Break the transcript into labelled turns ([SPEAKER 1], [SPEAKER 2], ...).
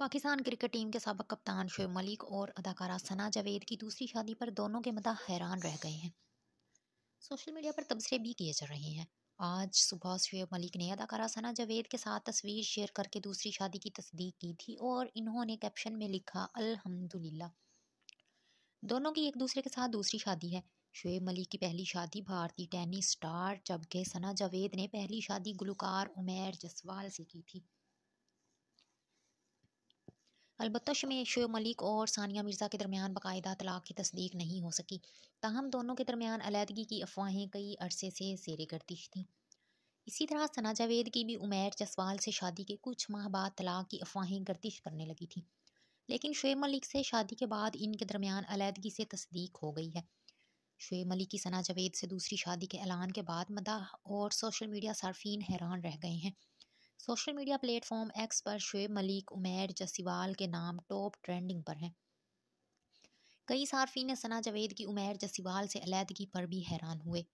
[SPEAKER 1] Pakistan cricket team के सबक कप्तान शुएब मलिक और अदाकारा सना जावेद की दूसरी शादी पर दोनों के मदा हैरान रह गए हैं सोशल मीडिया पर तबसरे भी किए जा रहे हैं आज सुबह शुएब मलिक ने अदाकारा सना जावेद के साथ तस्वीर शेयर करके दूसरी शादी की तस्दीक की थी और इन्होंने कैप्शन में लिखा अलहमदुल्ला दोनों की एक दूसरे के साथ दूसरी शादी है शुएब मलिक की पहली शादी भारतीय टेनिस स्टार जबकि सना जावेद ने पहली शादी गुलकार उमेर जसवाल से की थी अलबत् शुब मलिक और सानिया मिर्ज़ा के दरमियान बाकायदा तलाक की तस्दीक नहीं हो सकी ताहम दोनों के दरमियान अलीहदगी की अफवाहें कई अरसे से जेर गर्दिश थीं इसी तरह सना जावेद की भी उमैर जसवाल से शादी के कुछ माह बाद तलाक की अफवाहें गर्दिश करने लगी थी लेकिन शुब मलिक से शादी के बाद इनके दरमियान अलीहदगी से तस्दीक हो गई है शुब मलिक की सना जावेद से दूसरी शादी के ऐलान के बाद मदा और सोशल मीडिया सार्फिन हैरान रह गए हैं सोशल मीडिया प्लेटफॉर्म एक्स पर शुएब मलिक उमेर जसीवाल के नाम टॉप ट्रेंडिंग पर हैं कई सार्फी ने सना जावेद की उमेर जसीवाल से अलीहदगी पर भी हैरान हुए